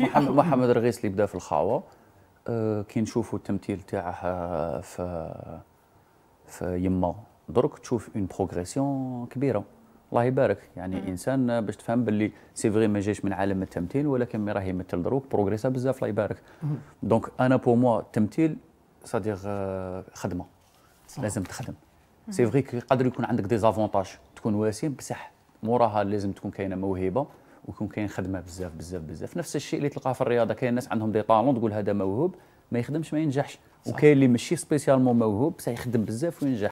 محمد, محمد اللي بدا في الخاوه أه، كي نشوفوا التمثيل تاعه في في يما درك تشوف اون بروغريسيون كبيره الله يبارك يعني مم. انسان باش تفهم باللي سي فري ما جاش من عالم التمثيل ولكن مي راه يمثل دروك بروغريسا بزاف الله يبارك دونك انا بو موا التمثيل سادير خدمه صح. لازم تخدم سي فري يقدر يكون عندك ديزافونتاج تكون واسيم بصح موراها لازم تكون كاينه موهبه ويكون كاين خدمه بزاف بزاف بزاف نفس الشيء اللي تلقاه في الرياضه كاين ناس عندهم دي طالون تقول هذا موهوب ما يخدمش ما ينجحش وكاين اللي ماشي سبيسيالمون موهوب بصح يخدم بزاف وينجح